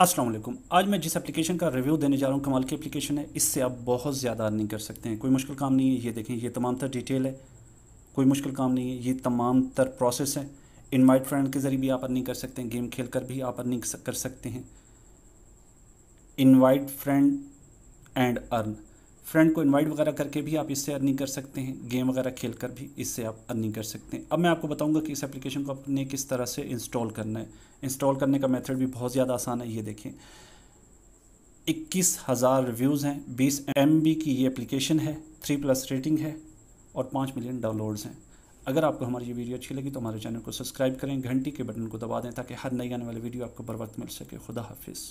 असलम आज मैं जिस एप्लीकेशन का रिव्यू देने जा रहा हूँ कमाल की एप्लीकेशन है इससे आप बहुत ज़्यादा अर्निंग कर सकते हैं कोई मुश्किल काम नहीं है ये देखें ये तमाम तर डिटेल है कोई मुश्किल काम नहीं है ये तमाम तर प्रोसेस है इनवाइट फ्रेंड के ज़रिए भी आप अर्निंग कर सकते हैं गेम खेल कर भी आप अर्निंग कर सकते हैं invite friend and earn friend को इनवाइट वगैरह करके भी आप इससे अर्निंग कर सकते हैं गेम वगैरह खेल कर भी इससे आप अर्निंग कर सकते हैं अब मैं आपको बताऊंगा कि इस एप्लीकेशन को आपने किस तरह से इंस्टॉल करना है इंस्टॉल करने का मेथड भी बहुत ज़्यादा आसान है ये देखें इक्कीस हज़ार रिव्यूज़ हैं बीस एम की ये एप्लीकेशन है थ्री प्लस रेटिंग है और पाँच मिलियन डाउनलोड्स हैं अगर आपको हमारी ये वीडियो अच्छी लगी तो हमारे चैनल को सब्सक्राइब करें घंटी के बटन को दबा दें ताकि हर नई आने वाली वीडियो आपको बर वक्त मिल सके खुदा हाफिज़